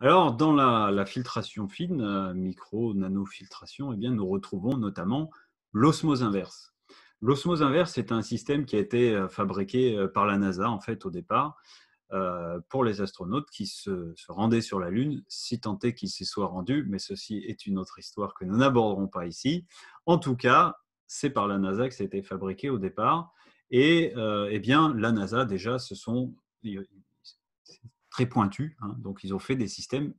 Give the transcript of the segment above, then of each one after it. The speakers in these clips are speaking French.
Alors, dans la, filtration fine, euh, micro-nanofiltration, eh nous retrouvons notamment l'osmose inverse. L'osmose inverse est un système qui a été euh, fabriqué euh, par la NASA, en fait, au départ, pour les astronautes qui se, rendaient sur la Lune, si tant est qu'ils s'y soient rendus, mais ceci est une autre histoire que nous n'aborderons pas ici. En tout cas, c'est par la NASA que ça a été fabriqué au départ. Et eh bien, la NASA, déjà, ce sont, très pointu. Hein. Donc, ils ont fait des systèmes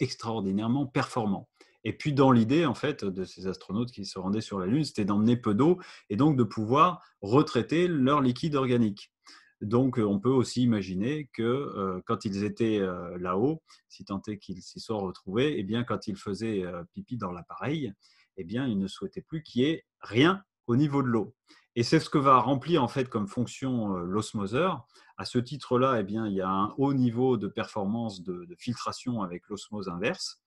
extraordinairement performants. Et puis, dans l'idée, en fait, de ces astronautes qui se rendaient sur la Lune, c'était d'emmener peu d'eau et donc de pouvoir retraiter leur liquide organique. Donc, on peut aussi imaginer que euh, quand ils étaient euh, là-haut, si tant est qu'ils s'y soient retrouvés, et eh bien, quand ils faisaient euh, pipi dans l'appareil, et eh bien, ils ne souhaitaient plus qu'il y ait rien au niveau de l'eau. Et c'est ce que va remplir en fait comme fonction euh, l'osmoseur. À ce titre-là, eh bien, il y a un haut niveau de performance de, filtration avec l'osmose inverse.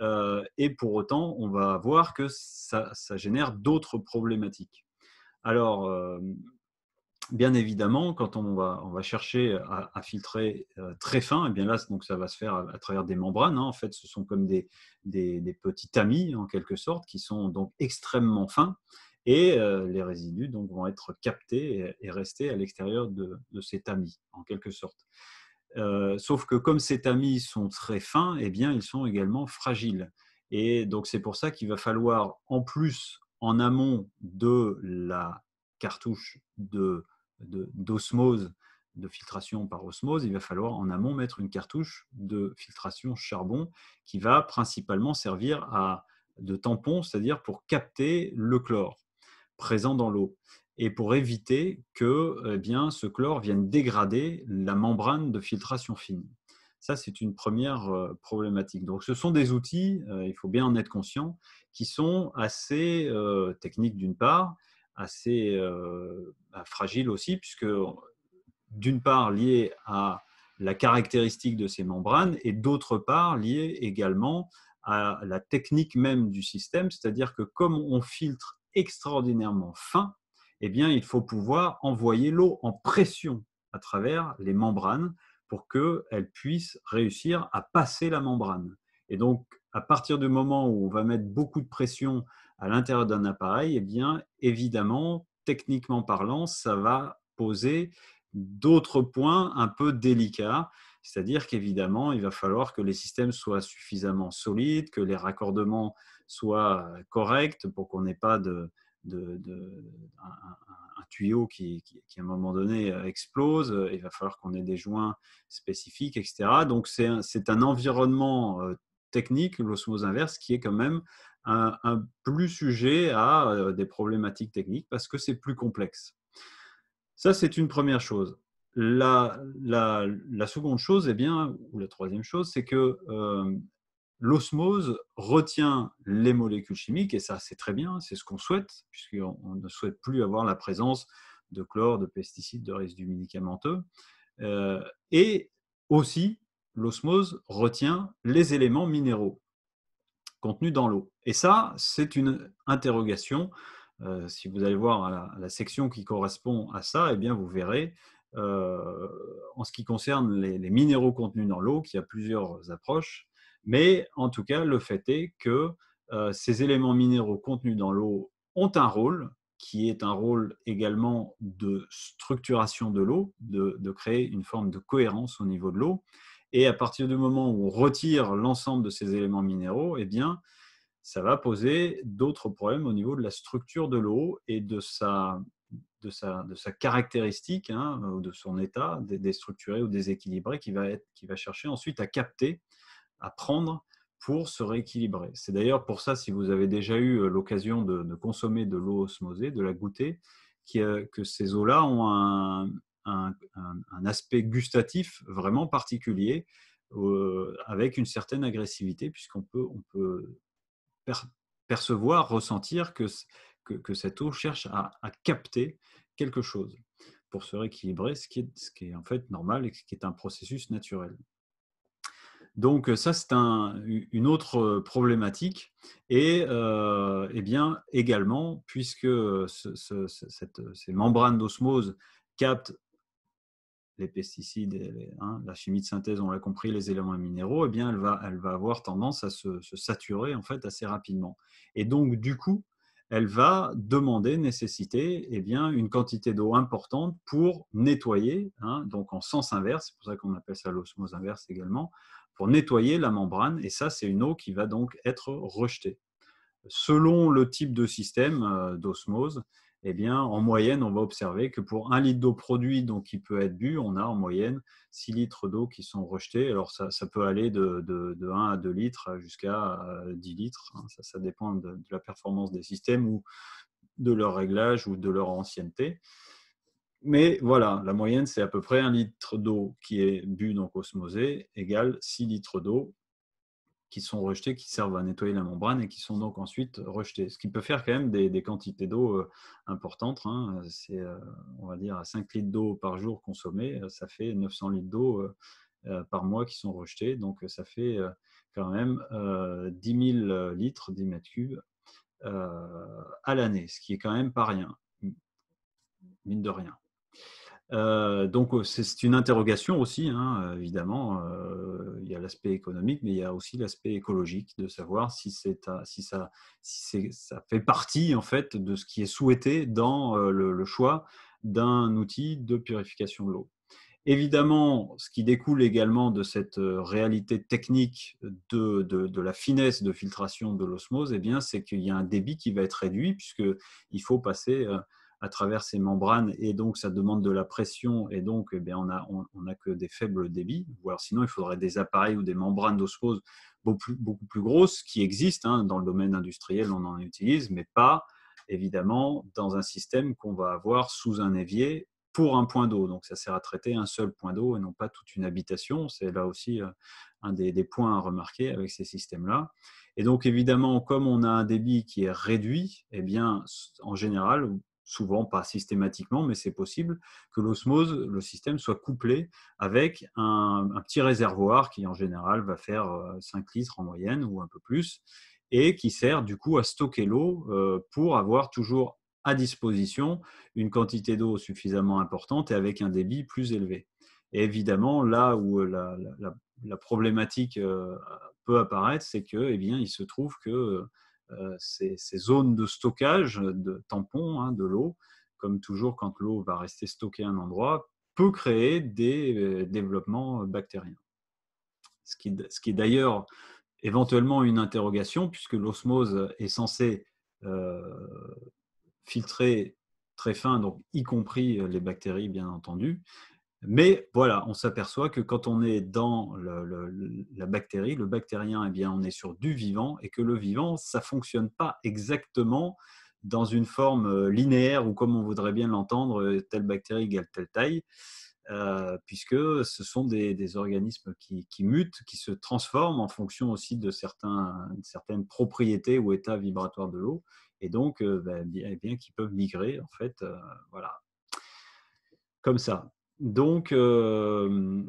Euh, et pour autant, on va voir que ça, génère d'autres problématiques. Alors, euh, bien évidemment, quand on va, chercher à, filtrer très fin, et eh bien là, donc, ça va se faire à, travers des membranes. Hein. En fait, ce sont comme des, des, petits tamis, en quelque sorte, qui sont donc extrêmement fins et euh, les résidus vont être captés et, restés rester à l'extérieur de, de, ces tamis, en quelque sorte. Euh, sauf que comme ces tamis sont très fins, eh bien, ils sont également fragiles. Et donc c'est pour ça qu'il va falloir, en plus, en amont de la cartouche d'osmose, de, filtration par osmose, il va falloir en amont mettre une cartouche de filtration charbon qui va principalement servir de tampon, c'est-à-dire pour capter le chlore présent dans l'eau et pour éviter que eh bien, ce chlore vienne dégrader la membrane de filtration fine. Ça, c'est une première euh, problématique. Donc, ce sont des outils, euh, il faut bien en être conscient, qui sont assez euh, techniques d'une part, assez fragiles aussi, puisque d'une part liés à la caractéristique de ces membranes et d'autre part liés également à la technique même du système, c'est-à-dire que comme on filtre extraordinairement fin, eh bien, il faut pouvoir envoyer l'eau en pression à travers les membranes pour qu'elle puissent réussir à passer la membrane. Et donc, à partir du moment où on va mettre beaucoup de pression à l'intérieur d'un appareil, eh bien, évidemment, techniquement parlant, ça va poser d'autres points un peu délicats. C'est-à-dire qu'évidemment, il va falloir que les systèmes soient suffisamment solides, que les raccordements soit euh, correcte pour qu'on n'ait pas de, un, tuyau qui, qui, à un moment donné euh, explose. Euh, il va falloir qu'on ait des joints spécifiques, etc. Donc c'est un, environnement technique, l'osmose inverse, qui est quand même un, plus sujet à des problématiques techniques parce que c'est plus complexe. Ça, c'est une première chose. La, la, seconde chose, eh bien, ou la troisième chose, c'est que l'osmose retient les molécules chimiques, et ça c'est très bien, c'est ce qu'on souhaite, puisqu'on ne souhaite plus avoir la présence de chlore, de pesticides, de résidus médicamenteux. Euh, et aussi, l'osmose retient les éléments minéraux contenus dans l'eau. Et ça, c'est une interrogation. Euh, si vous allez voir la, section qui correspond à ça, eh bien, vous verrez euh, en ce qui concerne les, les minéraux contenus dans l'eau, qu'il y a plusieurs approches. Mais en tout cas, le fait est que euh, ces éléments minéraux contenus dans l'eau ont un rôle qui est un rôle également de structuration de l'eau, de, créer une forme de cohérence au niveau de l'eau. Et à partir du moment où on retire l'ensemble de ces éléments minéraux, eh bien, ça va poser d'autres problèmes au niveau de la structure de l'eau et de sa, de sa, de sa caractéristique, hein, de son état déstructuré ou déséquilibré, qui va, qui va chercher ensuite à capter à prendre pour se rééquilibrer. C'est d'ailleurs pour ça, si vous avez déjà eu euh, l'occasion de, consommer de l'eau osmosée, de la goûter, euh, que ces eaux-là ont un, aspect gustatif vraiment particulier, euh, avec une certaine agressivité, puisqu'on peut, percevoir, ressentir que, cette eau cherche à, capter quelque chose pour se rééquilibrer, ce qui est, ce qui est en fait normal et ce qui est un processus naturel. Donc ça, c'est une autre problématique. Et eh bien, également, puisque ces membranes d'osmose captent les pesticides, hein, la chimie de synthèse, on l'a compris, les éléments minéraux, eh bien, elle va, avoir tendance à se, saturer en fait assez rapidement. Et donc, du coup, elle va demander, nécessiter eh bien, une quantité d'eau importante pour nettoyer, hein, donc en sens inverse, c'est pour ça qu'on appelle ça l'osmose inverse également, pour nettoyer la membrane, et ça, c'est une eau qui va donc être rejetée. Selon le type de système euh, d'osmose, eh bien, en moyenne, on va observer que pour un litre d'eau produit donc, qui peut être bu, on a en moyenne 6 litres d'eau qui sont rejetés. Alors, ça, peut aller de, 1 à 2 litres jusqu'à 10 euh, litres. Hein. Ça, dépend de, de, la performance des systèmes ou de leur réglage ou de leur ancienneté. Mais voilà, la moyenne, c'est à peu près un litre d'eau qui est bu, donc osmosée, égale 6 litres d'eau qui sont rejetés, qui servent à nettoyer la membrane et qui sont donc ensuite rejetés. Ce qui peut faire quand même des, quantités d'eau euh, importantes. Hein. C'est, euh, on va dire, à 5 litres d'eau par jour consommée, euh, ça fait 900 litres d'eau par mois qui sont rejetés. Donc ça fait quand même 10 000 litres, 10 mètres cubes à l'année, ce qui est quand même pas rien, mine de rien. Euh, donc oh, c'est une interrogation aussi, hein, évidemment. Euh, il y a l'aspect économique, mais il y a aussi l'aspect écologique de savoir si, si, ça, si ça, fait partie en fait de ce qui est souhaité dans euh, le, choix d'un outil de purification de l'eau. Évidemment, ce qui découle également de cette réalité technique de, de, la finesse de filtration de l'osmose, et eh bien, c'est qu'il y a un débit qui va être réduit puisqu'il faut passer à travers ces membranes et donc ça demande de la pression et donc eh bien, on n'a on, a que des faibles débits. voire sinon il faudrait des appareils ou des membranes d'osmose beaucoup plus, beaucoup plus grosses qui existent. Hein, dans le domaine industriel on en utilise, mais pas évidemment dans un système qu'on va avoir sous un évier pour un point d'eau. Donc ça sert à traiter un seul point d'eau et non pas toute une habitation. C'est là aussi euh, un des, des, points à remarquer avec ces systèmes-là. Et donc évidemment, comme on a un débit qui est réduit, eh bien en général, souvent, pas systématiquement, mais c'est possible, que l'osmose, le système, soit couplé avec un, petit réservoir qui, en général, va faire 5 euh, litres en moyenne ou un peu plus, et qui sert du coup à stocker l'eau euh, pour avoir toujours à disposition une quantité d'eau suffisamment importante et avec un débit plus élevé. évidemment, là où euh, la, problématique peut apparaître, c'est que, eh bien, il se trouve que euh, ces, zones de stockage de tampons hein, de l'eau, comme toujours quand l'eau va rester stockée à un endroit, peut créer des euh, développements bactériens. Ce qui, est d'ailleurs éventuellement une interrogation, puisque l'osmose est censée euh, filtrer très fin, donc y compris les bactéries, bien entendu, mais voilà, on s'aperçoit que quand on est dans la bactérie, le bactérien, eh on est sur du vivant et que le vivant, ça ne fonctionne pas exactement dans une forme euh, linéaire ou comme on voudrait bien l'entendre, euh, telle bactérie égale telle taille, euh, puisque ce sont des, organismes qui, mutent, qui se transforment en fonction aussi de certaines propriétés ou états vibratoires de l'eau, et donc ben, eh qui peuvent migrer en fait, voilà, comme ça. Donc, euh,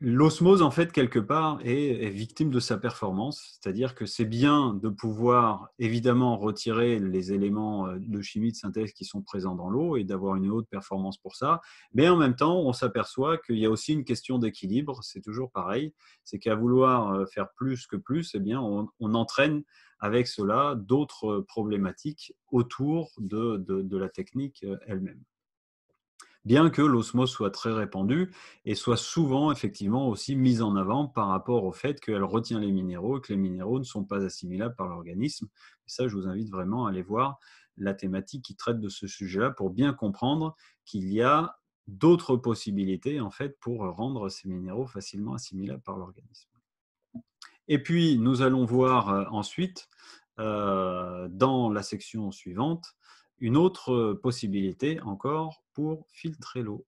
l'osmose, en fait, quelque part, est, victime de sa performance. C'est-à-dire que c'est bien de pouvoir, évidemment, retirer les éléments euh, de chimie de synthèse qui sont présents dans l'eau et d'avoir une haute performance pour ça. Mais en même temps, on s'aperçoit qu'il y a aussi une question d'équilibre. C'est toujours pareil. C'est qu'à vouloir euh, faire plus que plus, eh bien, on, entraîne avec cela d'autres problématiques autour de la technique elle-même bien que l'osmose soit très répandue et soit souvent effectivement aussi mise en avant par rapport au fait qu'elle retient les minéraux et que les minéraux ne sont pas assimilables par l'organisme. ça, je vous invite vraiment à aller voir la thématique qui traite de ce sujet-là pour bien comprendre qu'il y a d'autres possibilités en fait pour rendre ces minéraux facilement assimilables par l'organisme. Et puis nous allons voir euh, ensuite euh, dans la section suivante une autre euh, possibilité encore pour filtrer l'eau.